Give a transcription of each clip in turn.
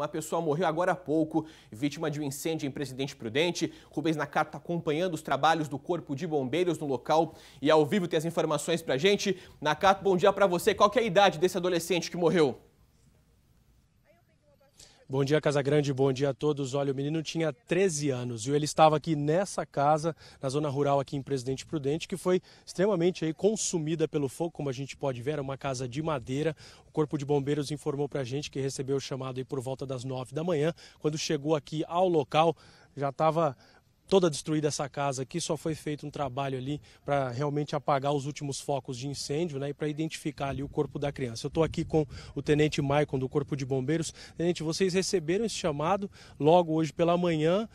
Uma pessoa morreu agora há pouco, vítima de um incêndio em Presidente Prudente. Rubens Nakata está acompanhando os trabalhos do Corpo de Bombeiros no local e ao vivo tem as informações para a gente. Nakata, bom dia para você. Qual é a idade desse adolescente que morreu? Bom dia, Casagrande, bom dia a todos. Olha, o menino tinha 13 anos e ele estava aqui nessa casa, na zona rural aqui em Presidente Prudente, que foi extremamente aí, consumida pelo fogo, como a gente pode ver, era é uma casa de madeira. O Corpo de Bombeiros informou para a gente que recebeu o chamado aí por volta das 9 da manhã. Quando chegou aqui ao local, já estava toda destruída essa casa aqui, só foi feito um trabalho ali para realmente apagar os últimos focos de incêndio né, e para identificar ali o corpo da criança. Eu estou aqui com o Tenente Maicon do Corpo de Bombeiros. Tenente, vocês receberam esse chamado logo hoje pela manhã,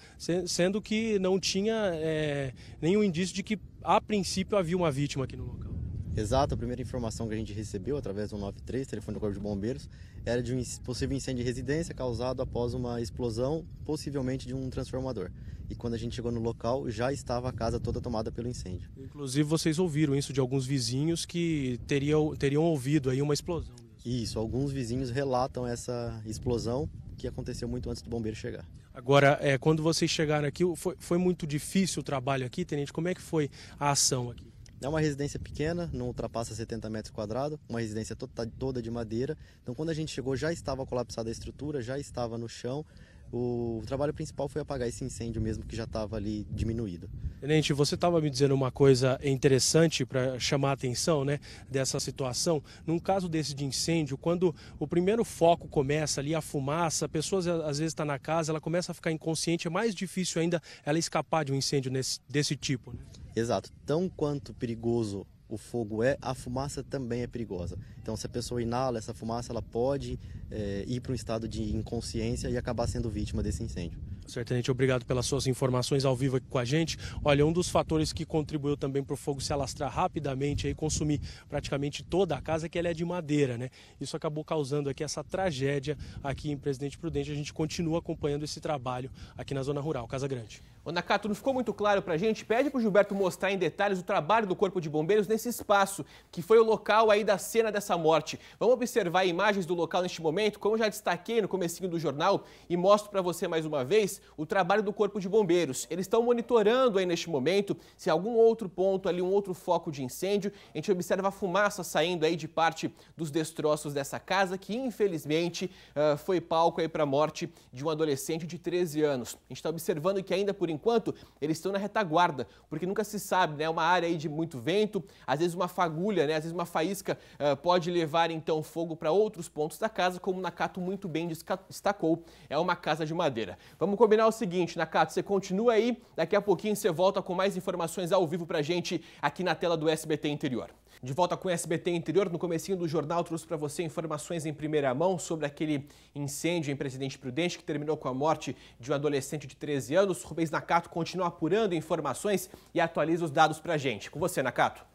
sendo que não tinha é, nenhum indício de que a princípio havia uma vítima aqui no local. Exato, a primeira informação que a gente recebeu através do 93, telefone do Corpo de Bombeiros, era de um possível incêndio de residência causado após uma explosão, possivelmente de um transformador. E quando a gente chegou no local, já estava a casa toda tomada pelo incêndio. Inclusive, vocês ouviram isso de alguns vizinhos que teriam, teriam ouvido aí uma explosão. Isso, alguns vizinhos relatam essa explosão que aconteceu muito antes do bombeiro chegar. Agora, é, quando vocês chegaram aqui, foi, foi muito difícil o trabalho aqui, Tenente? Como é que foi a ação aqui? É uma residência pequena, não ultrapassa 70 metros quadrados, uma residência tota, toda de madeira. Então, quando a gente chegou, já estava colapsada a estrutura, já estava no chão. O trabalho principal foi apagar esse incêndio mesmo que já estava ali diminuído. Tenente, você estava me dizendo uma coisa interessante para chamar a atenção né, dessa situação. Num caso desse de incêndio, quando o primeiro foco começa ali, a fumaça, a pessoa às vezes está na casa, ela começa a ficar inconsciente, é mais difícil ainda ela escapar de um incêndio nesse, desse tipo. Né? Exato. Tão quanto perigoso o fogo é, a fumaça também é perigosa. Então, se a pessoa inala essa fumaça, ela pode é, ir para um estado de inconsciência e acabar sendo vítima desse incêndio. Certamente, obrigado pelas suas informações ao vivo aqui com a gente. Olha, um dos fatores que contribuiu também para o fogo se alastrar rapidamente e consumir praticamente toda a casa é que ela é de madeira, né? Isso acabou causando aqui essa tragédia aqui em Presidente Prudente. A gente continua acompanhando esse trabalho aqui na zona rural, Casa Grande. Ô, Nakato, não ficou muito claro para a gente? Pede para o Gilberto mostrar em detalhes o trabalho do Corpo de Bombeiros nesse espaço, que foi o local aí da cena dessa morte. Vamos observar imagens do local neste momento, como eu já destaquei no comecinho do jornal, e mostro para você mais uma vez o trabalho do Corpo de Bombeiros. Eles estão monitorando aí neste momento se algum outro ponto ali, um outro foco de incêndio. A gente observa a fumaça saindo aí de parte dos destroços dessa casa, que infelizmente ah, foi palco aí para a morte de um adolescente de 13 anos. A gente está observando que ainda por enquanto eles estão na retaguarda, porque nunca se sabe, né? Uma área aí de muito vento, às vezes uma fagulha, né? Às vezes uma faísca ah, pode levar então fogo para outros pontos da casa, como o Nakato muito bem destacou, é uma casa de madeira. Vamos combinar o seguinte, Nakato, você continua aí, daqui a pouquinho você volta com mais informações ao vivo pra gente aqui na tela do SBT Interior. De volta com o SBT Interior, no comecinho do jornal trouxe para você informações em primeira mão sobre aquele incêndio em Presidente Prudente que terminou com a morte de um adolescente de 13 anos. Rubens Nakato continua apurando informações e atualiza os dados pra gente. Com você, Nakato.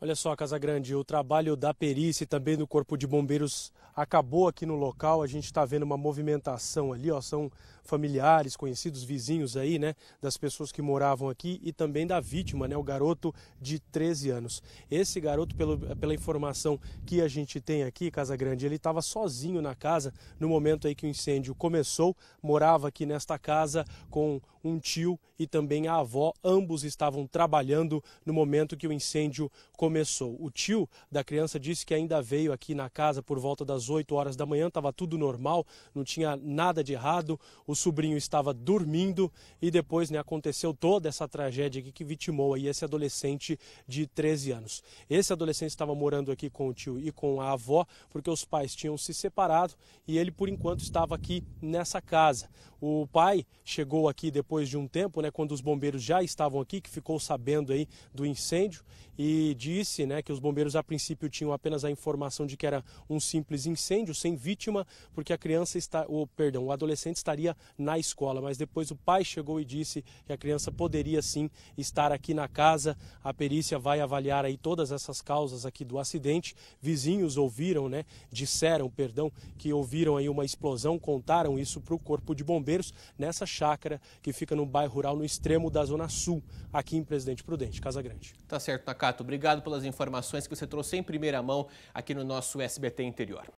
Olha só, Casa Grande, o trabalho da perícia e também do Corpo de Bombeiros acabou aqui no local. A gente está vendo uma movimentação ali, ó, são familiares, conhecidos, vizinhos aí, né, das pessoas que moravam aqui e também da vítima, né, o garoto de 13 anos. Esse garoto, pelo, pela informação que a gente tem aqui, Casa Grande, ele estava sozinho na casa no momento aí que o incêndio começou, morava aqui nesta casa com um tio e também a avó, ambos estavam trabalhando no momento que o incêndio começou. O tio da criança disse que ainda veio aqui na casa por volta das 8 horas da manhã, estava tudo normal, não tinha nada de errado, o sobrinho estava dormindo e depois né, aconteceu toda essa tragédia aqui que vitimou aí esse adolescente de 13 anos. Esse adolescente estava morando aqui com o tio e com a avó porque os pais tinham se separado e ele por enquanto estava aqui nessa casa. O pai chegou aqui depois depois de um tempo, né, quando os bombeiros já estavam aqui, que ficou sabendo aí do incêndio e disse, né, que os bombeiros a princípio tinham apenas a informação de que era um simples incêndio sem vítima, porque a criança está, o perdão, o adolescente estaria na escola, mas depois o pai chegou e disse que a criança poderia sim estar aqui na casa. A perícia vai avaliar aí todas essas causas aqui do acidente. Vizinhos ouviram, né, disseram, perdão, que ouviram aí uma explosão, contaram isso para o corpo de bombeiros nessa chácara que fica fica no bairro rural, no extremo da Zona Sul, aqui em Presidente Prudente, Casa Grande. Tá certo, Nakato. Obrigado pelas informações que você trouxe em primeira mão aqui no nosso SBT Interior.